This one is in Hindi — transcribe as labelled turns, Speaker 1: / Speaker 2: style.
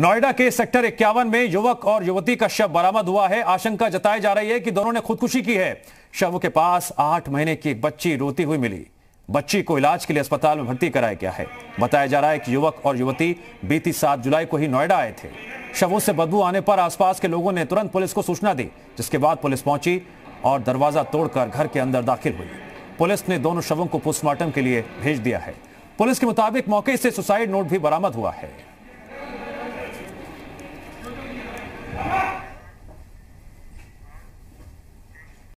Speaker 1: नोएडा के सेक्टर इक्यावन में युवक और युवती का शव बरामद हुआ है आशंका जताई जा रही है कि दोनों ने खुदकुशी की है शव के पास आठ महीने की एक बच्ची रोती हुई मिली बच्ची को इलाज के लिए अस्पताल में भर्ती कराया गया है बताया जा रहा है कि युवक और युवती बीती सात जुलाई को ही नोएडा आए थे शवों से बदबू आने पर आसपास के लोगों ने तुरंत पुलिस को सूचना दी जिसके बाद पुलिस पहुंची और दरवाजा तोड़कर घर के अंदर दाखिल हुई पुलिस ने दोनों शवों को पोस्टमार्टम के लिए भेज दिया है पुलिस के मुताबिक मौके से सुसाइड नोट भी बरामद हुआ है